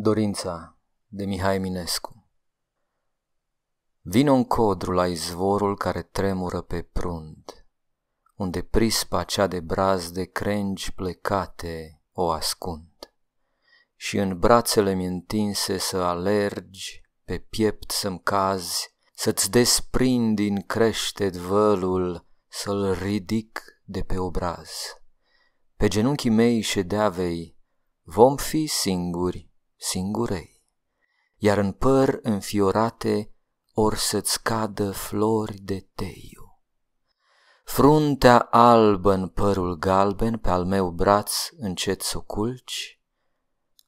Dorința de Mihai Minescu Vino în codru la izvorul care tremură pe prund, Unde prispa cea de braz de crengi plecate o ascund, Și în brațele mi întinse să alergi, pe piept să-mi cazi, Să-ți desprind din crește vălul, să-l ridic de pe obraz. Pe genunchii mei ședeavei vom fi singuri, singurei, iar în păr înfiorate or să-ți cadă flori de teiu. Fruntea albă în părul galben pe al meu braț încet să culci,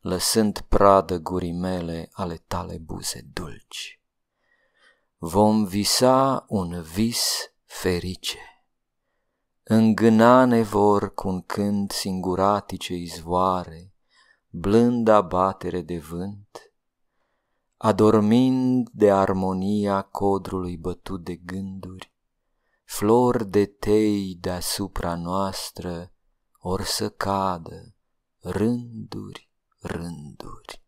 lăsând pradă gurii mele ale tale buze dulci. Vom visa un vis ferice. Îngâna ne vor cu un cânt singuratice izvoare, blânda batere de vânt, adormind de armonia codrului bătut de gânduri, flori de tei deasupra noastră, or să cadă rânduri, rânduri.